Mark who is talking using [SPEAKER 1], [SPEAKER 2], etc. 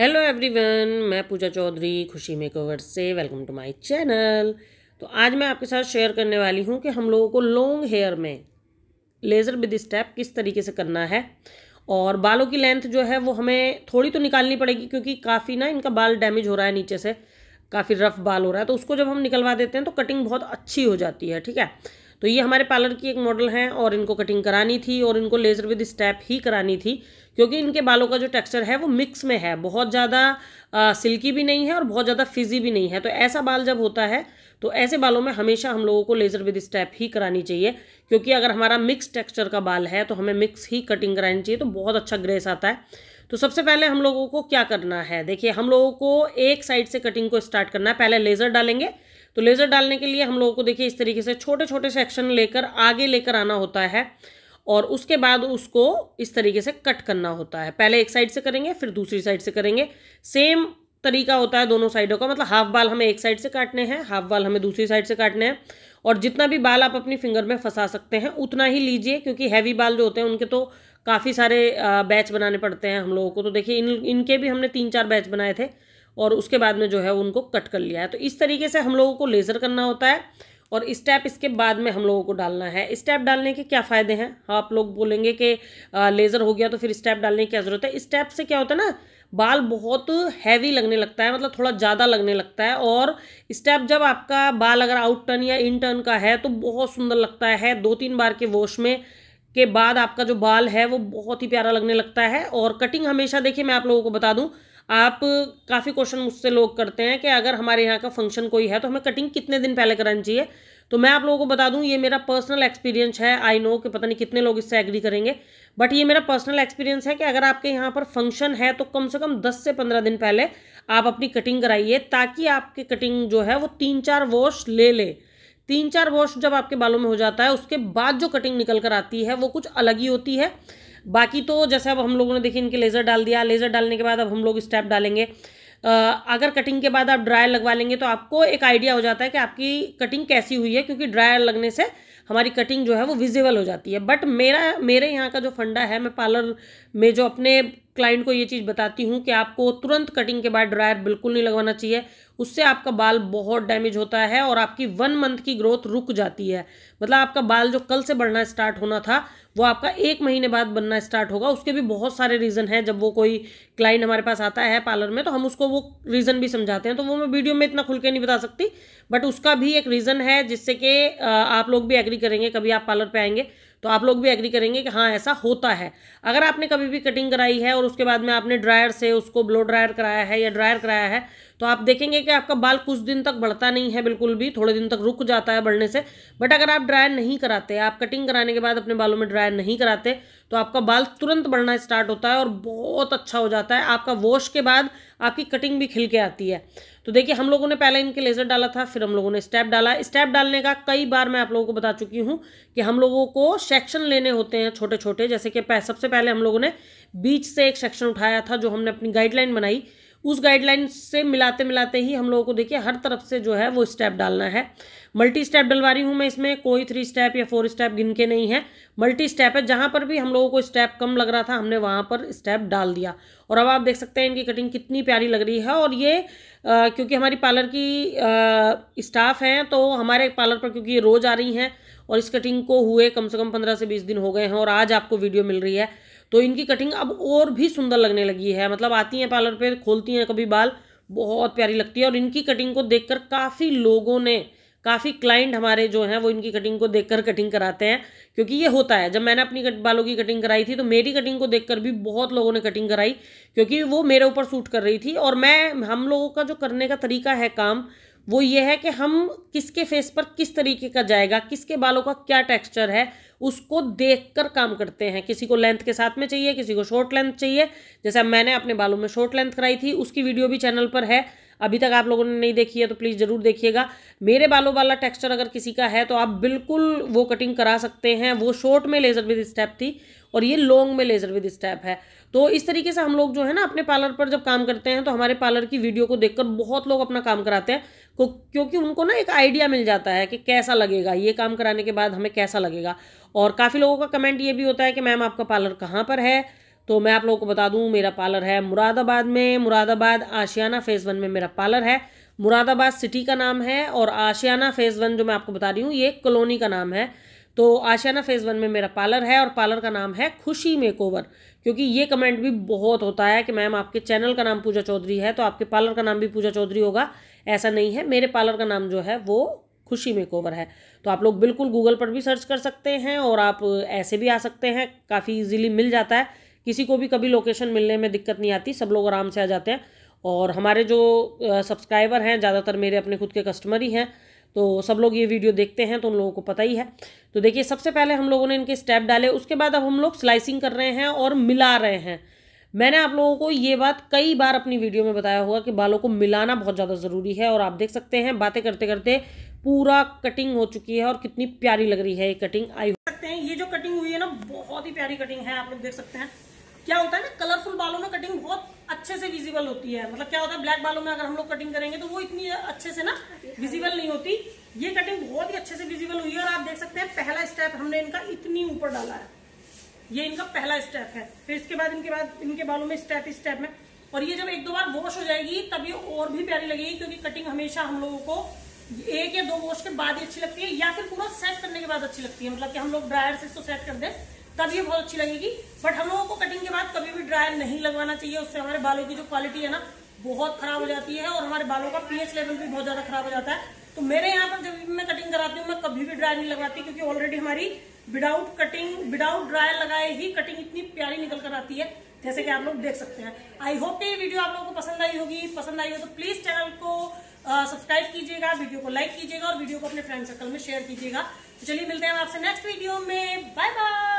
[SPEAKER 1] hello everyone मैं पूजा चौधरी खुशी makeover से वेलकम टू माय चैनल तो आज मैं आपके साथ शेयर करने वाली हूँ कि हम लोगों को लॉन्ग हेयर में लेज़र विद स्टेप किस तरीके से करना है और बालों की लेंथ जो है वो हमें थोड़ी तो निकालनी पड़ेगी क्योंकि काफ़ी ना इनका बाल डैमेज हो रहा है नीचे से काफ़ी रफ़ बाल हो रहा है तो उसको जब हम निकलवा देते हैं तो कटिंग बहुत अच्छी हो जाती है ठीक है तो ये हमारे पार्लर की एक मॉडल हैं और इनको कटिंग करानी थी और इनको लेज़र विद स्टेप ही करानी थी क्योंकि इनके बालों का जो टेक्सचर है वो मिक्स में है बहुत ज़्यादा सिल्की भी नहीं है और बहुत ज़्यादा फिजी भी नहीं है तो ऐसा बाल जब होता है तो ऐसे बालों में हमेशा हम लोगों को लेज़र विद स्टेप ही करानी चाहिए क्योंकि अगर हमारा मिक्स टेक्स्चर का बाल है तो हमें मिक्स ही कटिंग करानी चाहिए तो बहुत अच्छा ग्रेस आता है तो सबसे पहले हम लोगों को क्या करना है देखिए हम लोगों को एक साइड से कटिंग को स्टार्ट करना है पहले लेज़र डालेंगे तो लेज़र डालने के लिए हम लोगों को देखिए इस तरीके से छोटे छोटे सेक्शन लेकर आगे लेकर आना होता है और उसके बाद उसको इस तरीके से कट करना होता है पहले एक साइड से करेंगे फिर दूसरी साइड से करेंगे सेम तरीका होता है दोनों साइडों का मतलब हाफ बाल हमें एक साइड से काटने हैं हाफ बाल हमें दूसरी साइड से काटने हैं और जितना भी बाल आप अपनी फिंगर में फंसा सकते हैं उतना ही लीजिए क्योंकि हैवी बाल जो होते हैं उनके तो काफ़ी सारे बैच बनाने पड़ते हैं हम लोगों को तो देखिए इन इनके भी हमने तीन चार बैच बनाए थे और उसके बाद में जो है उनको कट कर लिया है तो इस तरीके से हम लोगों को लेज़र करना होता है और स्टेप इसके बाद में हम लोगों को डालना है स्टेप डालने के क्या फ़ायदे हैं हाँ, आप लोग बोलेंगे कि लेज़र हो गया तो फिर स्टेप डालने की क्या ज़रूरत है स्टेप से क्या होता है ना बाल बहुत हैवी लगने लगता है मतलब थोड़ा ज़्यादा लगने लगता है और स्टेप जब आपका बाल अगर आउट टर्न या इन टर्न का है तो बहुत सुंदर लगता है दो तीन बार के वॉश में के बाद आपका जो बाल है वो बहुत ही प्यारा लगने लगता है और कटिंग हमेशा देखिए मैं आप लोगों को बता दूं आप काफ़ी क्वेश्चन मुझसे लोग करते हैं कि अगर हमारे यहाँ का फंक्शन कोई है तो हमें कटिंग कितने दिन पहले करानी चाहिए तो मैं आप लोगों को बता दूं ये मेरा पर्सनल एक्सपीरियंस है आई नो कि पता नहीं कितने लोग इससे एग्री करेंगे बट ये मेरा पर्सनल एक्सपीरियंस है कि अगर आपके यहाँ पर फंक्शन है तो कम से कम दस से पंद्रह दिन पहले आप अपनी कटिंग कराइए ताकि आपकी कटिंग जो है वो तीन चार वॉश ले ले तीन चार वॉश जब आपके बालों में हो जाता है उसके बाद जो कटिंग निकल कर आती है वो कुछ अलग ही होती है बाकी तो जैसे अब हम लोगों ने देखिए इनके लेज़र डाल दिया लेज़र डालने के बाद अब हम लोग स्टेप डालेंगे अगर कटिंग के बाद आप ड्रायर लगवा लेंगे तो आपको एक आइडिया हो जाता है कि आपकी कटिंग कैसी हुई है क्योंकि ड्रायर लगने से हमारी कटिंग जो है वो विजिबल हो जाती है बट मेरा मेरे यहाँ का जो फंडा है मैं पार्लर में जो अपने क्लाइंट को ये चीज़ बताती हूँ कि आपको तुरंत कटिंग के बाद ड्रायर बिल्कुल नहीं लगवाना चाहिए उससे आपका बाल बहुत डैमेज होता है और आपकी वन मंथ की ग्रोथ रुक जाती है मतलब आपका बाल जो कल से बढ़ना स्टार्ट होना था वो आपका एक महीने बाद बनना स्टार्ट होगा उसके भी बहुत सारे रीज़न हैं जब वो कोई क्लाइंट हमारे पास आता है पार्लर में तो हम उसको वो रीज़न भी समझाते हैं तो वो मैं वीडियो में इतना खुल के नहीं बता सकती बट उसका भी एक रीज़न है जिससे कि आप लोग भी एग्री करेंगे कभी आप पार्लर पर आएंगे तो आप लोग भी एग्री करेंगे कि हाँ ऐसा होता है अगर आपने कभी भी कटिंग कराई है और उसके बाद में आपने ड्रायर से उसको ब्लो ड्रायर कराया है या ड्रायर कराया है तो आप देखेंगे कि आपका बाल कुछ दिन तक बढ़ता नहीं है बिल्कुल भी थोड़े दिन तक रुक जाता है बढ़ने से बट अगर आप ड्रायर नहीं कराते आप कटिंग कराने के बाद अपने बालों में ड्रायर नहीं कराते तो आपका बाल तुरंत बढ़ना स्टार्ट होता है और बहुत अच्छा हो जाता है आपका वॉश के बाद आपकी कटिंग भी खिल के आती है तो देखिए हम लोगों ने पहले इनके लेज़र डाला था फिर हम लोगों ने स्टेप डाला स्टेप डालने का कई बार मैं आप लोगों को बता चुकी हूँ कि हम लोगों को सेक्शन लेने होते हैं छोटे छोटे जैसे कि सबसे पहले हम लोगों ने बीच से एक सेक्शन उठाया था जो हमने अपनी गाइडलाइन बनाई उस गाइडलाइन से मिलाते मिलाते ही हम लोगों को देखिए हर तरफ से जो है वो स्टेप डालना है मल्टी स्टेप डलवा रही हूँ मैं इसमें कोई थ्री स्टेप या फोर स्टेप गिन के नहीं है मल्टी स्टेप है जहाँ पर भी हम लोगों को स्टेप कम लग रहा था हमने वहाँ पर स्टेप डाल दिया और अब आप देख सकते हैं इनकी कटिंग कितनी प्यारी लग रही है और ये आ, क्योंकि हमारी पार्लर की आ, स्टाफ हैं तो हमारे पार्लर पर क्योंकि ये रोज़ आ रही हैं और इस कटिंग को हुए कम से कम पंद्रह से बीस दिन हो गए हैं और आज आपको वीडियो मिल रही है तो इनकी कटिंग अब और भी सुंदर लगने लगी है मतलब आती हैं पार्लर पे खोलती हैं कभी बाल बहुत प्यारी लगती है और इनकी कटिंग को देख काफ़ी लोगों ने काफ़ी क्लाइंट हमारे जो हैं वो इनकी कटिंग को देखकर कटिंग कराते हैं क्योंकि ये होता है जब मैंने अपनी बालों की कटिंग कराई थी तो मेरी कटिंग को देखकर भी बहुत लोगों ने कटिंग कराई क्योंकि वो मेरे ऊपर सूट कर रही थी और मैं हम लोगों का जो करने का तरीका है काम वो ये है कि हम किसके फेस पर किस तरीके का जाएगा किसके बालों का क्या टेक्सचर है उसको देखकर काम करते हैं किसी को लेंथ के साथ में चाहिए किसी को शॉर्ट लेंथ चाहिए जैसा मैंने अपने बालों में शॉर्ट लेंथ कराई थी उसकी वीडियो भी चैनल पर है अभी तक आप लोगों ने नहीं देखी है तो प्लीज़ ज़रूर देखिएगा मेरे बालों वाला टेक्सचर अगर किसी का है तो आप बिल्कुल वो कटिंग करा सकते हैं वो शॉर्ट में लेज़र विद स्टेप थी और ये लॉन्ग में लेज़र विद स्टैप है तो इस तरीके से हम लोग जो है ना अपने पार्लर पर जब काम करते हैं तो हमारे पार्लर की वीडियो को देखकर बहुत लोग अपना काम कराते हैं क्योंकि उनको ना एक आइडिया मिल जाता है कि कैसा लगेगा ये काम कराने के बाद हमें कैसा लगेगा और काफ़ी लोगों का कमेंट ये भी होता है कि मैम आपका पार्लर कहाँ पर है तो मैं आप लोगों को बता दूँ मेरा पार्लर है मुरादाबाद में मुरादाबाद आशियाना फेज़ वन में मेरा पार्लर है मुरादाबाद सिटी का नाम है और आशियाना फेज़ वन जो मैं आपको बता रही हूँ ये कॉलोनी का नाम है तो आशियाना फेज़ वन में मेरा पार्लर है और पार्लर का नाम है खुशी मेकओवर क्योंकि ये कमेंट भी बहुत होता है कि मैम आपके चैनल का नाम पूजा चौधरी है तो आपके पार्लर का नाम भी पूजा चौधरी होगा ऐसा नहीं है मेरे पार्लर का नाम जो है वो खुशी मेकओवर है तो आप लोग बिल्कुल गूगल पर भी सर्च कर सकते हैं और आप ऐसे भी आ सकते हैं काफ़ी ईजिली मिल जाता है किसी को भी कभी लोकेशन मिलने में दिक्कत नहीं आती सब लोग आराम से आ जाते हैं और हमारे जो सब्सक्राइबर हैं ज़्यादातर मेरे अपने खुद के कस्टमर ही हैं तो सब लोग ये वीडियो देखते हैं तो उन लोगों को पता ही है तो देखिए सबसे पहले हम लोगों ने इनके स्टेप डाले उसके बाद अब हम लोग स्लाइसिंग कर रहे हैं और मिला रहे हैं मैंने आप लोगों को ये बात कई बार अपनी वीडियो में बताया होगा कि बालों को मिलाना बहुत ज़्यादा ज़रूरी है और आप देख सकते हैं बातें करते करते पूरा कटिंग हो चुकी है और कितनी प्यारी लग रही है ये कटिंग आई सकते हैं ये जो कटिंग हुई है ना बहुत ही प्यारी कटिंग है आप लोग देख सकते हैं क्या होता है ना कलरफुल बालों में कटिंग बहुत अच्छे से विजिबल होती है मतलब क्या होता है ब्लैक बालों में अगर हम लोग कटिंग करेंगे तो वो इतनी अच्छे से ना विजिबल नहीं होती ये कटिंग बहुत ही अच्छे से विजिबल हुई है और आप देख सकते हैं पहला स्टेप हमने इनका इतनी ऊपर डाला है ये इनका पहला स्टेप है फिर इसके बाद इनके बाद इनके बालों में स्टेप स्टेप में और ये जब एक दो बार वॉश हो जाएगी तब ये और भी प्यारी लगेगी क्योंकि कटिंग हमेशा हम लोगों को एक या दो वॉश के बाद ही अच्छी लगती है या फिर पूरा सेट करने के बाद अच्छी लगती है मतलब कि हम लोग ड्रायर से इसको सेट कर दें तब ये बहुत अच्छी लगेगी बट हम लोगों को कटिंग के बाद कभी भी ड्रायर नहीं लगवाना चाहिए उससे हमारे बालों की जो क्वालिटी है ना बहुत खराब हो जाती है और हमारे बालों का पीएच लेवल भी बहुत ज्यादा खराब हो जाता है तो मेरे यहाँ पर जब भी मैं कटिंग कराती हूँ मैं कभी भी ड्रायर नहीं लगवाती क्योंकि ऑलरेडी हमारी विदाउट कटिंग विदाउट ड्रायर लगाए ही कटिंग इतनी प्यारी निकल कर आती है जैसे कि आप लोग देख सकते हैं आई होप ये वीडियो आप लोगों को पसंद आई होगी पसंद आई हो तो प्लीज चैनल को सब्सक्राइब कीजिएगा वीडियो को लाइक कीजिएगा और वीडियो को अपने फ्रेंड सर्कल में शेयर कीजिएगा तो चलिए मिलते हैं आपसे नेक्स्ट वीडियो में बाय बाय